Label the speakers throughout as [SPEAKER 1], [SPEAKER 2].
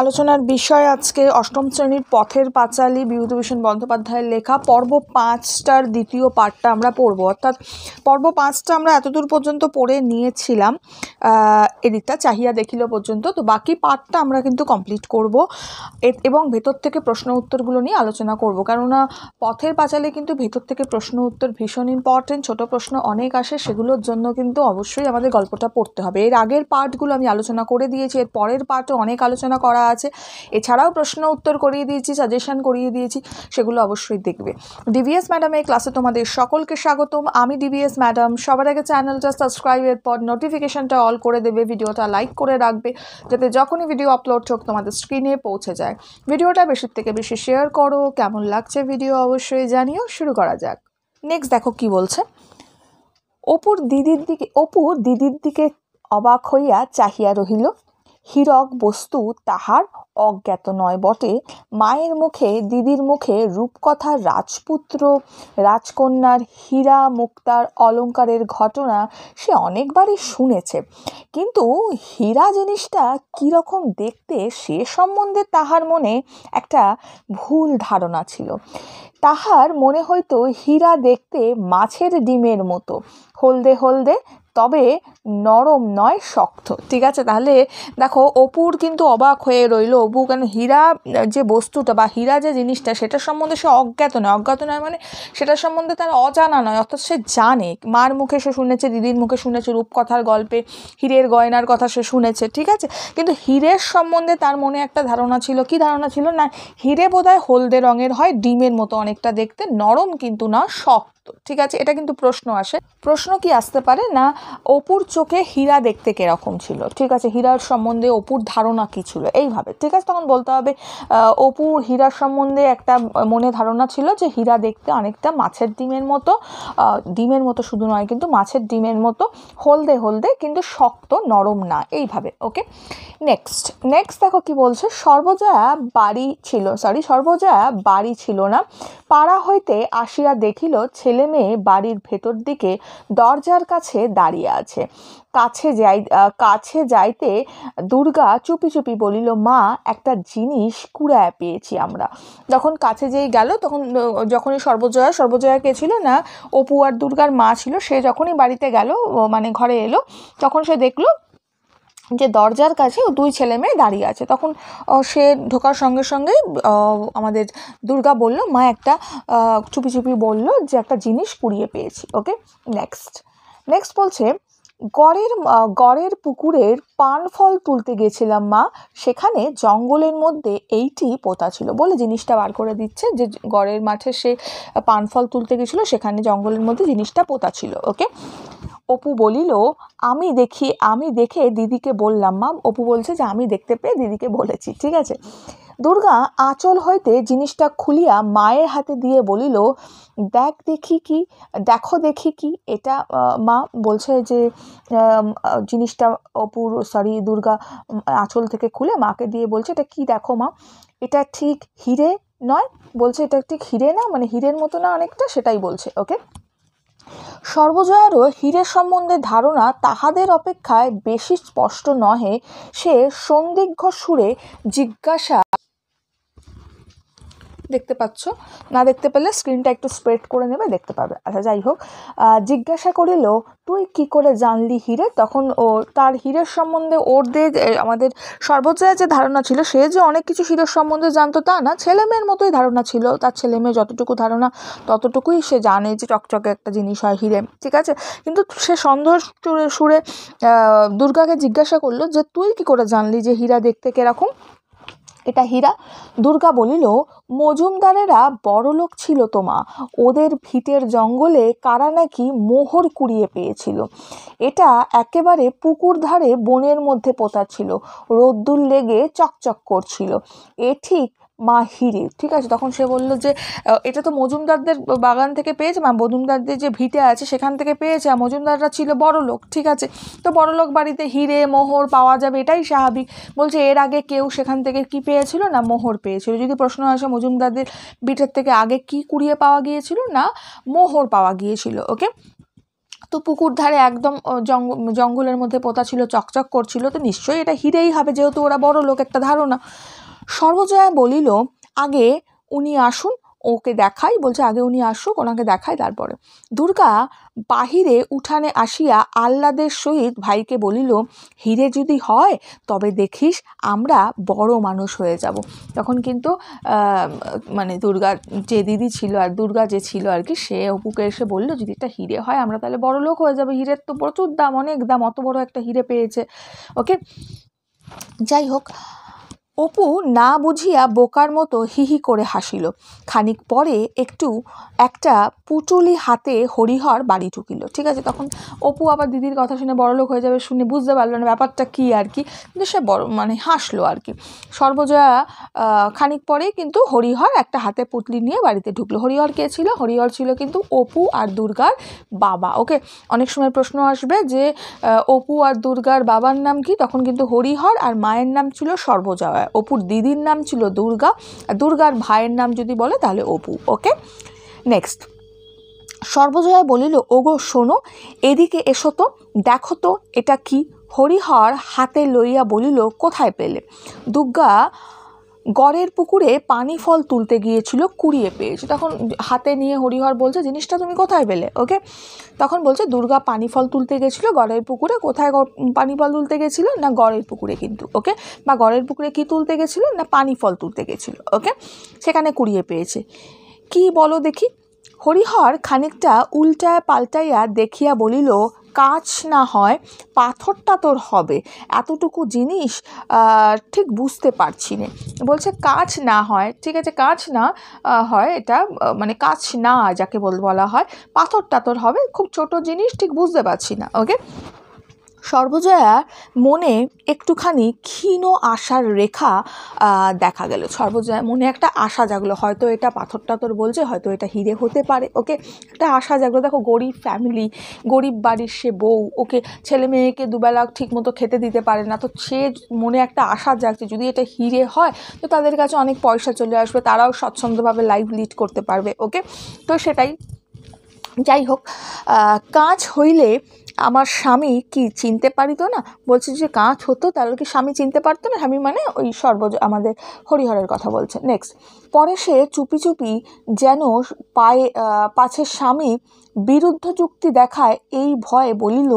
[SPEAKER 1] আলোচনার বিষয় আজকে অষ্টম শ্রেণীর পথের পাঁচালী বিভূতিভূষণ বন্দ্যোপাধ্যায়ের লেখা পর্ব পাঁচটার দ্বিতীয় পাঠটা আমরা পড়ব অর্থাৎ পর্ব পাঁচটা আমরা এতদূর পর্যন্ত পড়ে নিয়েছিলাম এদিকটা চাহিয়া দেখিল পর্যন্ত তো বাকি পাঠটা আমরা কিন্তু কমপ্লিট করব এবং ভেতর থেকে প্রশ্ন উত্তরগুলো নিয়ে আলোচনা করব কেননা পথের পাঁচালী কিন্তু ভেতর থেকে প্রশ্ন উত্তর ভীষণ ইম্পর্টেন্ট ছোট প্রশ্ন অনেক আসে সেগুলোর জন্য কিন্তু অবশ্যই আমাদের গল্পটা পড়তে হবে এর আগের পার্টগুলো আমি আলোচনা করে দিয়েছি এর পরের পার্টে অনেক আলোচনা আলোচনা করা আছে এছাড়াও প্রশ্ন উত্তর করিয়ে দিয়েছি সাজেশন করিয়ে দিয়েছি সেগুলো অবশ্যই দেখবে ডিভিএস ম্যাডামের ক্লাসে তোমাদের সকলকে স্বাগতম আমি ডিভিএস ম্যাডাম সবার আগে চ্যানেলটা সাবস্ক্রাইবের পর নোটিফিকেশানটা অল করে দেবে ভিডিওটা লাইক করে রাখবে যাতে যখনই ভিডিও আপলোড হোক তোমাদের স্ক্রিনে পৌঁছে যায় ভিডিওটা বেশি থেকে বেশি শেয়ার করো কেমন লাগছে ভিডিও অবশ্যই জানিও শুরু করা যাক নেক্সট দেখো কি বলছে অপুর দিদির দিকে অপু দিদির দিকে অবাক হইয়া চাহিয়া রহিল হীরক বস্তু তাহার অজ্ঞাত নয় বটে মায়ের মুখে দিদির মুখে রূপকথার রাজপুত্র রাজকন্যার হীরা মুক্তার অলঙ্কারের ঘটনা সে অনেকবারই শুনেছে কিন্তু হীরা জিনিসটা কীরকম দেখতে সে সম্বন্ধে তাহার মনে একটা ভুল ধারণা ছিল তাহার মনে হয়তো হীরা দেখতে মাছের ডিমের মতো হলদে হলদে তবে নরম নয় শক্ত ঠিক আছে তাহলে দেখো অপুর কিন্তু অবাক হয়ে রইল অপু কেন হীরা যে বস্তুটা বা হীরা যে জিনিসটা সেটা সম্বন্ধে সে অজ্ঞাত নয় অজ্ঞাত নয় মানে সেটা সম্বন্ধে তার অজানা নয় অর্থাৎ সে জানে মার মুখে সে শুনেছে দিদির মুখে শুনেছে রূপকথার গল্পে হীরের গয়নার কথা সে শুনেছে ঠিক আছে কিন্তু হীরের সম্বন্ধে তার মনে একটা ধারণা ছিল কি ধারণা ছিল না হীরে বোধহয় হলদে রঙের হয় ডিমের মতো অনেকটা দেখতে নরম কিন্তু না শক্ত ঠিক আছে এটা কিন্তু প্রশ্ন আসে প্রশ্ন কি আসতে পারে না অপুর চোখে হীরা দেখতে কেরকম ছিল ঠিক আছে হীরার সম্বন্ধে অপুর ধারণা কী ছিল এইভাবে ঠিক আছে তখন বলতে হবে অপুর হীরার সম্বন্ধে একটা মনে ধারণা ছিল যে হীরা দেখতে অনেকটা মাছের ডিমের মতো ডিমের মতো শুধু নয় কিন্তু মাছের ডিমের মতো হলদে হলদে কিন্তু শক্ত নরম না এইভাবে ওকে নেক্সট নেক্সট দেখো কি বলছে সর্বজয়া বাড়ি ছিল সরি সর্বজয়া বাড়ি ছিল না পাড়া হইতে আসিয়া দেখিল ছেলে মেয়ে বাড়ির ভেতর দিকে দরজার কাছে দাঁড়িয়ে দাঁড়িয়ে আছে কাছে যাই কাছে যাইতে দুর্গা চুপি চুপি বলিল মা একটা জিনিস কুড়ায় পেয়েছি আমরা যখন কাছে যেই গেল তখন যখনই সর্বজয়া সর্বজয়া কে ছিল না অপু আর দুর্গার মা ছিল সে যখনই বাড়িতে গেল মানে ঘরে এলো তখন সে দেখলো যে দরজার কাছে ও দুই ছেলে মেয়ে দাঁড়িয়ে আছে তখন সে ঢোকার সঙ্গে সঙ্গে আমাদের দুর্গা বলল মা একটা চুপি চুপি বলল যে একটা জিনিস কুড়িয়ে পেয়েছি ওকে নেক্সট নেক্সট বলছে গড়ের গড়ের পুকুরের পান ফল তুলতে গেছিলাম মা সেখানে জঙ্গলের মধ্যে এইটি পোতা ছিল বলে জিনিসটা বার করে দিচ্ছে যে গড়ের মাঠে সে পান ফল তুলতে গেছিলো সেখানে জঙ্গলের মধ্যে জিনিসটা পোতা ছিল ওকে অপু বলিল আমি দেখি আমি দেখে দিদিকে বললাম মা অপু বলছে যে আমি দেখতে পেয়ে দিদিকে বলেছি ঠিক আছে দুর্গা আঁচল হইতে জিনিসটা খুলিয়া মায়ের হাতে দিয়ে বলিল দেখ দেখি কি দেখো দেখি কি এটা মা বলছে যে জিনিসটা অপুর সরি দুর্গা আঁচল থেকে খুলে মাকে দিয়ে বলছে এটা কি দেখো মা এটা ঠিক হিরে নয় বলছে এটা ঠিক হিরে না মানে হিরের মতো না অনেকটা সেটাই বলছে ওকে সর্বজয়ারও হীরের সম্বন্ধে ধারণা তাহাদের অপেক্ষায় বেশি স্পষ্ট নহে সে সন্দিগ্ধ সুরে জিজ্ঞাসা দেখতে পাচ্ছ না দেখতে পেলে স্ক্রিনটা একটু স্প্রেড করে নেবে দেখতে পাবে আচ্ছা যাই হোক জিজ্ঞাসা করিল তুই কি করে জানলি হিরে তখন ও তার হিরের সম্বন্ধে ওর দিয়ে আমাদের সর্বোচ্চ যে ধারণা ছিল সে যে অনেক কিছু হিরের সম্বন্ধে জানতো তা না ছেলে মেয়ের মতোই ধারণা ছিল তার ছেলে মেয়ে যতটুকু ধারণা ততটুকুই সে জানে যে চকচকে একটা জিনিস হয় হিরে ঠিক আছে কিন্তু সে সন্দেহ সুরে দুর্গাকে জিজ্ঞাসা করলো যে তুই কি করে জানলি যে হীরা দেখতে কেরকম এটা হীরা দুর্গা বলিল মজুমদারেরা বড়লোক ছিল তোমা ওদের ভিটের জঙ্গলে কারা নাকি মোহর কুড়িয়ে পেয়েছিল এটা একেবারে পুকুর ধারে বনের মধ্যে পোতা ছিল রোদ্দুর লেগে চকচক করছিল এ ঠিক মা হিরে ঠিক আছে তখন সে বলল যে এটা তো মজুমদারদের বাগান থেকে পেয়েছে মা মানে মজুমদারদের যে ভিটে আছে সেখান থেকে পেয়েছে আর মজুমদাররা ছিল বড় লোক ঠিক আছে তো বড় লোক বাড়িতে হিরে মোহর পাওয়া যাবে এটাই স্বাভাবিক বলছে এর আগে কেউ সেখান থেকে কি পেয়েছিল না মোহর পেয়েছিল যদি প্রশ্ন আসে মজুমদারদের ভিটের থেকে আগে কি কুড়িয়ে পাওয়া গিয়েছিল না মোহর পাওয়া গিয়েছিল ওকে তো পুকুর ধারে একদম জঙ্গলের মধ্যে পোতা ছিল চকচক করছিল তো নিশ্চয়ই এটা হিরেই হবে যেহেতু ওরা বড় লোক একটা ধারণা সর্বজয়া বলিল আগে উনি আসুন ওকে দেখাই বলছে আগে উনি আসুক ওনাকে দেখাই তারপরে দুর্গা বাহিরে উঠানে আসিয়া আহ্লাদের সহিত ভাইকে বলিল হিরে যদি হয় তবে দেখিস আমরা বড় মানুষ হয়ে যাব তখন কিন্তু মানে দুর্গা যে দিদি ছিল আর দুর্গা যে ছিল আর কি সে অপুকে এসে বলল যদি একটা হিরে হয় আমরা তাহলে বড় লোক হয়ে যাবো হিরের তো প্রচুর দাম অনেক দাম অত বড় একটা হিরে পেয়েছে ওকে যাই হোক অপু না বুঝিয়া বোকার মতো হিহি করে হাসিল খানিক পরে একটু একটা পুটুলি হাতে হরিহর বাড়ি ঢুকিল ঠিক আছে তখন অপু আবার দিদির কথা শুনে বড়লোক হয়ে যাবে শুনে বুঝতে পারলো না ব্যাপারটা কী আর কি কিন্তু সে বড় মানে হাসলো আর কি সর্বজয়া খানিক পরে কিন্তু হরিহর একটা হাতে পুতলি নিয়ে বাড়িতে ঢুকলো হরিহর কে ছিল হরিহর ছিল কিন্তু অপু আর দুর্গার বাবা ওকে অনেক সময় প্রশ্ন আসবে যে অপু আর দুর্গার বাবার নাম কি তখন কিন্তু হরিহর আর মায়ের নাম ছিল সর্বজয়া অপুর দিদির নাম ছিল দুর্গা আর দুর্গার ভাইয়ের নাম যদি বলে তাহলে অপু ওকে নেক্সট সর্বজয়া বলিল ওগো শোনো এদিকে এসো তো দেখো তো এটা কি হরিহর হাতে লইয়া বলিল কোথায় পেলে দুর্গা গড়ের পুকুরে পানি ফল তুলতে গিয়েছিল কুড়িয়ে পেয়েছে তখন হাতে নিয়ে হরিহর বলছে জিনিসটা তুমি কোথায় পেলে ওকে তখন বলছে দুর্গা পানি ফল তুলতে গেছিল গড়ের পুকুরে কোথায় পানি ফল তুলতে গেছিল না গড়ের পুকুরে কিন্তু ওকে বা গড়ের পুকুরে কি তুলতে গেছিল না পানি ফল তুলতে গেছিল ওকে সেখানে কুড়িয়ে পেয়েছে কি বলো দেখি হরিহর খানিকটা উল্টায় পাল্টাইয়া দেখিয়া বলিল কাজ না হয় পাথরটা তোর হবে এতটুকু জিনিস ঠিক বুঝতে পারছি না বলছে কাজ না হয় ঠিক আছে কাজ না হয় এটা মানে কাজ না যাকে বল বলা হয় পাথরটা তোর হবে খুব ছোট জিনিস ঠিক বুঝতে পারছি না ওকে সর্বজয়া মনে একটুখানি ক্ষীণ আশার রেখা দেখা গেল সর্বজয়া মনে একটা আশা জাগলো হয়তো এটা পাথরটা তোর বলছে হয়তো এটা হিরে হতে পারে ওকে একটা আশা জাগলো দেখো গরিব ফ্যামিলি গরিব বাড়ির সে বউ ওকে ছেলে মেয়েকে দুবেলা ঠিকমতো খেতে দিতে পারে না তো সে মনে একটা আশা জাগছে যদি এটা হিরে হয় তো তাদের কাছে অনেক পয়সা চলে আসবে তারাও স্বচ্ছন্দভাবে লাইফ লিড করতে পারবে ওকে তো সেটাই যাই হোক কাজ হইলে আমার স্বামী কি চিনতে পারিত না বলছে যে কাঁচ হতো তাহলে কি স্বামী চিনতে পারতো না স্বামী মানে ওই সর্বজ আমাদের হরিহরের কথা বলছে নেক্সট পরে সে চুপি চুপি যেন পায়ে পাছে স্বামী বিরুদ্ধ যুক্তি দেখায় এই ভয়ে বলিল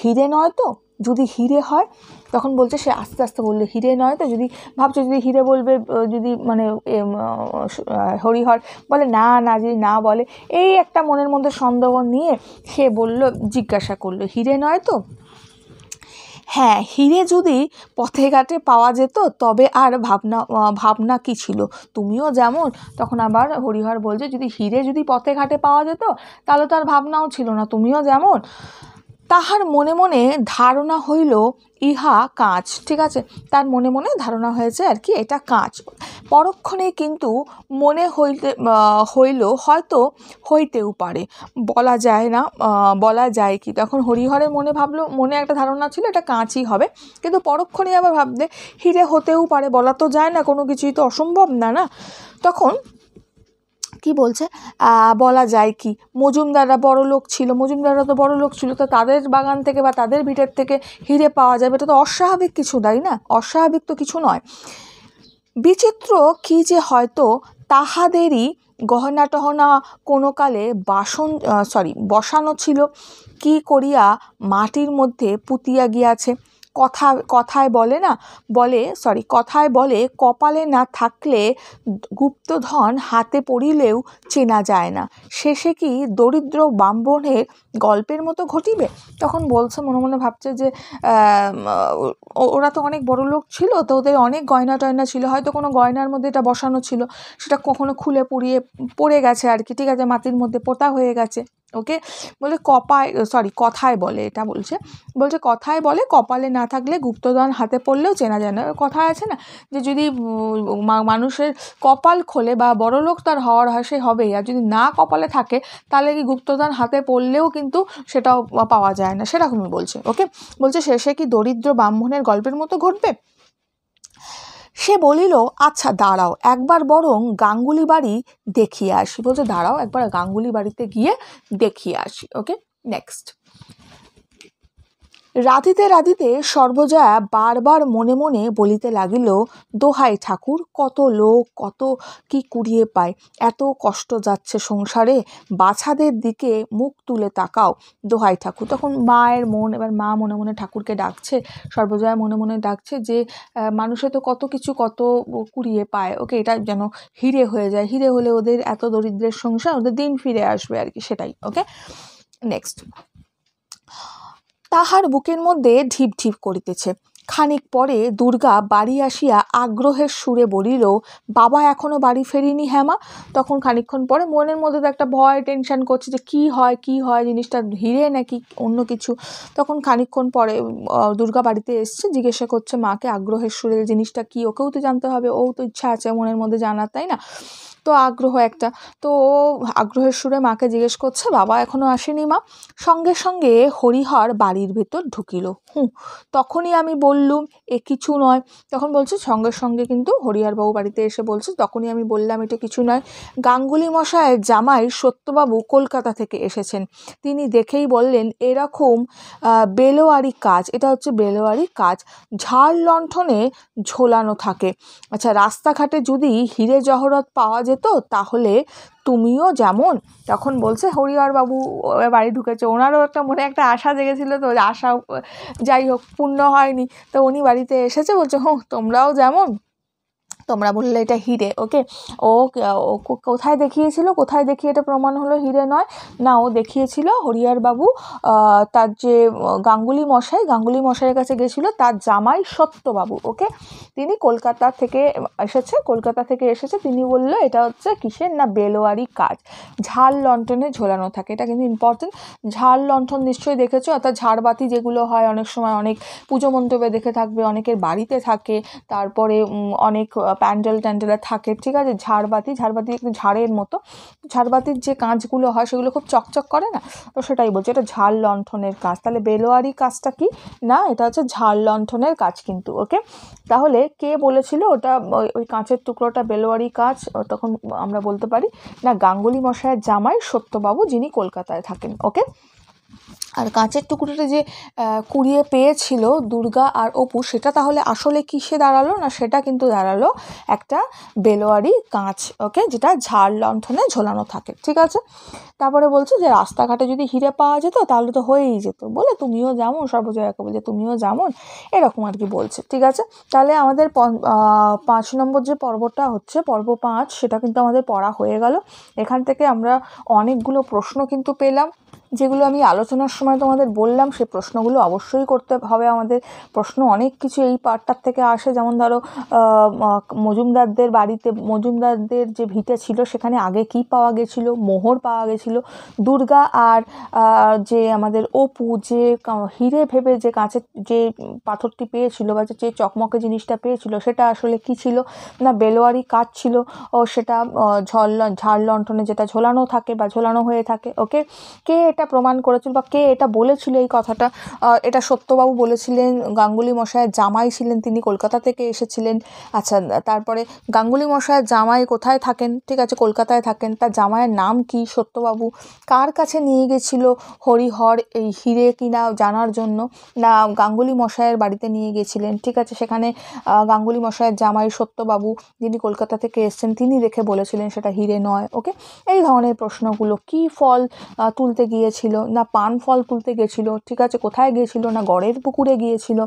[SPEAKER 1] হিরে নয় তো যদি হিরে হয় তখন বলছে সে আস্তে আস্তে বললে হিরে নয় তো যদি ভাবছে যদি হিরে বলবে যদি মানে হরিহর বলে না না যদি না বলে এই একটা মনের মধ্যে সন্দেহ নিয়ে সে বলল জিজ্ঞাসা করলো হিরে নয় তো হ্যাঁ হিরে যদি পথে ঘাটে পাওয়া যেত তবে আর ভাবনা ভাবনা কি ছিল তুমিও যেমন তখন আবার হরিহর বলছে যদি হিরে যদি পথে ঘাটে পাওয়া যেত তাহলে তো আর ভাবনাও ছিল না তুমিও যেমন তাহার মনে মনে ধারণা হইল ইহা কাঁচ ঠিক আছে তার মনে মনে ধারণা হয়েছে আর কি এটা কাঁচ পরক্ষণে কিন্তু মনে হইতে হইল হয়তো হইতেও পারে বলা যায় না বলা যায় কি তখন হরিহরের মনে ভাবলো মনে একটা ধারণা ছিল এটা কাঁচই হবে কিন্তু পরক্ষণে আবার ভাবলে হিরে হতেও পারে বলা তো যায় না কোনো কিছুই তো অসম্ভব না না তখন কি বলছে বলা যায় কি মজুমদাররা বড় লোক ছিল মজুমদাররা তো বড় লোক ছিল তো তাদের বাগান থেকে বা তাদের ভিটের থেকে হিরে পাওয়া যাবে এটা তো অস্বাভাবিক কিছু তাই না অস্বাভাবিক তো কিছু নয় বিচিত্র কি যে হয়তো তাহাদেরই গহনা টহনা কোনো কালে বাসন সরি বসানো ছিল কি করিয়া মাটির মধ্যে পুতিয়া গিয়াছে কথা কথায় বলে না বলে সরি কথায় বলে কপালে না থাকলে গুপ্তধন হাতে পড়িলেও চেনা যায় না শেষে কি দরিদ্র ব্রাহ্মণের গল্পের মতো ঘটিবে তখন বলছে মনে মনে ভাবছে যে ওরা তো অনেক বড় লোক ছিল তো ওদের অনেক গয়না টয়না ছিল হয়তো কোনো গয়নার মধ্যে এটা বসানো ছিল সেটা কখনো খুলে পুড়িয়ে পড়ে গেছে আর কি ঠিক আছে মাটির মধ্যে পোতা হয়ে গেছে ওকে বলে কপায় সরি কথায় বলে এটা বলছে বলছে কথায় বলে কপালে না থাকলে গুপ্তদান হাতে পড়লেও চেনা যায় না কথা আছে না যে যদি মানুষের কপাল খোলে বা বড় লোক তার হওয়ার হয় সে হবেই আর যদি না কপালে থাকে তাহলে কি গুপ্তদান হাতে পড়লেও কিন্তু সেটাও পাওয়া যায় না সেরকমই বলছে ওকে বলছে শেষে কি দরিদ্র ব্রাহ্মণের গল্পের মতো ঘটবে সে বলিল আচ্ছা দাঁড়াও একবার বরং গাঙ্গুলি বাড়ি দেখিয়ে আসি বলছে দাঁড়াও একবার গাঙ্গুলি বাড়িতে গিয়ে দেখিয়ে আসি ওকে নেক্সট রাধিতে রাঁধিতে সর্বজয়া বারবার মনে মনে বলিতে লাগিল দোহাই ঠাকুর কত লোক কত কি কুড়িয়ে পায় এত কষ্ট যাচ্ছে সংসারে বাছাদের দিকে মুখ তুলে তাকাও দোহাই ঠাকুর তখন মায়ের মন এবার মা মনে মনে ঠাকুরকে ডাকছে সর্বজয়া মনে মনে ডাকছে যে মানুষে তো কত কিছু কত কুড়িয়ে পায় ওকে এটা যেন হিরে হয়ে যায় হিরে হলে ওদের এত দরিদ্রের সংসার ওদের দিন ফিরে আসবে আর কি সেটাই ওকে নেক্সট তাহার বুকের মধ্যে ঢিপ ঢিপ করিতেছে খানিক পরে দুর্গা বাড়ি আসিয়া আগ্রহের সুরে বলিল বাবা এখনও বাড়ি ফেরিনি হ্যামা তখন খানিকক্ষণ পরে মনের মধ্যে তো একটা ভয় টেনশন করছে যে কি হয় কি হয় জিনিসটা হিরে নাকি অন্য কিছু তখন খানিকক্ষণ পরে দুর্গা বাড়িতে এসছে জিজ্ঞাসা করছে মাকে আগ্রহের সুরে জিনিসটা কি ওকেও তো জানতে হবে ও তো ইচ্ছা আছে মনের মধ্যে জানার তাই না তো আগ্রহ একটা তো ও আগ্রহের সুরে মাকে জিজ্ঞেস করছে বাবা এখনও আসেনি মা সঙ্গে সঙ্গে হরিহর বাড়ির ভেতর ঢুকিল হুঁ তখনই আমি বললুম এ কিছু নয় তখন বলছে সঙ্গে সঙ্গে কিন্তু হরিহরবাবু বাড়িতে এসে বলছে তখনই আমি বললাম এটা কিছু নয় গাঙ্গুলি মশায়ের জামাই সত্যবাবু কলকাতা থেকে এসেছেন তিনি দেখেই বললেন এরকম বেলোয়ারি কাজ এটা হচ্ছে বেলোয়ারি কাজ ঝাড় লণ্ঠনে ঝোলানো থাকে আচ্ছা রাস্তাঘাটে যদি হিরে জহরত পাওয়া যেত তো তাহলে তুমিও যেমন তখন বলছে হরিহরবাবু বাড়ি ঢুকেছে ওনারও একটা মনে একটা আশা জেগেছিল তো আশা যাই হোক পূর্ণ হয়নি তো উনি বাড়িতে এসেছে বলছে হোঁ তোমরাও যেমন তোমরা বললে এটা হিরে ওকে ও কোথায় দেখিয়েছিল কোথায় দেখিয়ে এটা প্রমাণ হলো হিরে নয় না ও দেখিয়েছিল হরিয়ার বাবু তার যে গাঙ্গুলি মশাই গাঙ্গুলি মশাইয়ের কাছে গেছিল তার জামাই সত্যবাবু ওকে তিনি কলকাতা থেকে এসেছে কলকাতা থেকে এসেছে তিনি বলল এটা হচ্ছে কিসের না বেলোয়ারি কাজ ঝাল লন্ঠনে ঝোলানো থাকে এটা কিন্তু ইম্পর্টেন্ট ঝাল লণ্ঠন নিশ্চয়ই দেখেছো অর্থাৎ ঝাড়বাতি যেগুলো হয় অনেক সময় অনেক পুজো মণ্ডপে দেখে থাকবে অনেকের বাড়িতে থাকে তারপরে অনেক প্যান্ডেল ট্যান্ডেলে থাকে ঠিক আছে ঝাড়বাতি ঝাড়বাতি একটু ঝাড়ের মতো ঝাড়বাতির যে কাঁচগুলো হয় সেগুলো খুব চকচক করে না তো সেটাই বলছি এটা ঝাড় লণ্ঠনের কাজ তাহলে বেলোয়ারি কাজটা কি না এটা হচ্ছে ঝাড় লণ্ঠনের কাজ কিন্তু ওকে তাহলে কে বলেছিল ওটা ওই কাঁচের টুকরোটা বেলোয়ারি কাজ তখন আমরা বলতে পারি না গাঙ্গুলি মশায়ের জামাই সত্যবাবু যিনি কলকাতায় থাকেন ওকে আর কাঁচের টুকরোটা যে কুড়িয়ে পেয়েছিল দুর্গা আর অপু সেটা তাহলে আসলে কিসে দাঁড়ালো না সেটা কিন্তু দাঁড়ালো একটা বেলোয়ারি কাঁচ ওকে যেটা ঝাড় লণ্ঠনে ঝোলানো থাকে ঠিক আছে তারপরে বলছে যে রাস্তাঘাটে যদি হিরে পাওয়া যেত তাহলে তো হয়েই যেত বলে তুমিও যেমন সর্বজয়াকে বলে তুমিও যেমন এরকম আর কি বলছে ঠিক আছে তাহলে আমাদের পাঁচ নম্বর যে পর্বটা হচ্ছে পর্ব পাঁচ সেটা কিন্তু আমাদের পড়া হয়ে গেল এখান থেকে আমরা অনেকগুলো প্রশ্ন কিন্তু পেলাম যেগুলো আমি আলোচনার সময় তোমাদের বললাম সে প্রশ্নগুলো অবশ্যই করতে হবে আমাদের প্রশ্ন অনেক কিছু এই পার্টটার থেকে আসে যেমন ধরো মজুমদারদের বাড়িতে মজুমদারদের যে ভিটে ছিল সেখানে আগে কি পাওয়া গেছিলো মোহর পাওয়া গেছিলো দুর্গা আর যে আমাদের অপু যে হিরে ভেবে যে কাঁচের যে পাথরটি পেয়েছিল বা যে চকমকে জিনিসটা পেয়েছিল সেটা আসলে কি ছিল না বেলোয়ারি কাজ ছিল ও সেটা ঝল ঝাড় লণ্ঠনে যেটা ঝোলানো থাকে বা ঝোলানো হয়ে থাকে ওকে কে এটা প্রমাণ করেছিল বা কে এটা বলেছিল এই কথাটা এটা সত্যবাবু বলেছিলেন গাঙ্গুলি মশায়ের জামাই ছিলেন তিনি কলকাতা থেকে এসেছিলেন আচ্ছা তারপরে গাঙ্গুলি মশায়ের জামাই কোথায় থাকেন ঠিক আছে কলকাতায় থাকেন তার জামাইয়ের নাম কি সত্যবাবু কার কাছে নিয়ে গেছিল হরিহর এই হিরে কিনা জানার জন্য না গাঙ্গুলি মশায়ের বাড়িতে নিয়ে গেছিলেন ঠিক আছে সেখানে গাঙ্গুলি মশায়ের জামাই সত্যবাবু যিনি কলকাতা থেকে এসছেন তিনি দেখে বলেছিলেন সেটা হিরে নয় ওকে এই ধরনের প্রশ্নগুলো কি ফল তুলতে গিয়ে গিয়েছিল না পান ফল তুলতে গেছিল ঠিক আছে কোথায় গিয়েছিল না গড়ের পুকুরে গিয়েছিল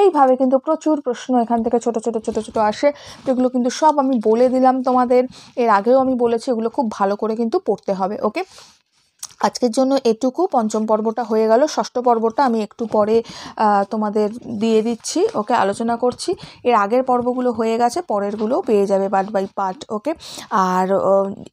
[SPEAKER 1] এইভাবে কিন্তু প্রচুর প্রশ্ন এখান থেকে ছোট ছোট ছোট ছোট আসে যেগুলো কিন্তু সব আমি বলে দিলাম তোমাদের এর আগেও আমি বলেছি এগুলো খুব ভালো করে কিন্তু পড়তে হবে ওকে আজকের জন্য এটুকু পঞ্চম পর্বটা হয়ে গেল ষষ্ঠ পর্বটা আমি একটু পরে তোমাদের দিয়ে দিচ্ছি ওকে আলোচনা করছি এর আগের পর্বগুলো হয়ে গেছে পরেরগুলোও পেয়ে যাবে পার্ট বাই পার্ট ওকে আর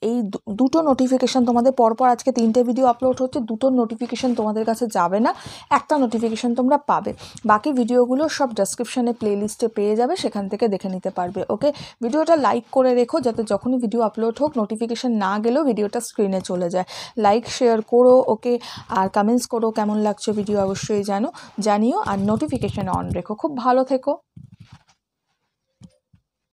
[SPEAKER 1] এই দুটো নোটিফিকেশান তোমাদের পরপর আজকে তিনটে ভিডিও আপলোড হচ্ছে দুটো নোটিফিকেশান তোমাদের কাছে যাবে না একটা নোটিফিকেশান তোমরা পাবে বাকি ভিডিওগুলো সব ডেসক্রিপশানে প্লেলিস্টে পেয়ে যাবে সেখান থেকে দেখে নিতে পারবে ওকে ভিডিওটা লাইক করে রেখো যাতে যখনই ভিডিও আপলোড হোক নোটিফিকেশান না গেলেও ভিডিওটা স্ক্রিনে চলে যায় লাইক শেয়ার শেয়ার করো ওকে আর কমেন্টস করো কেমন লাগছে ভিডিও অবশ্যই জানো জানিও আর নোটিফিকেশান অন রেখো খুব ভালো থেকো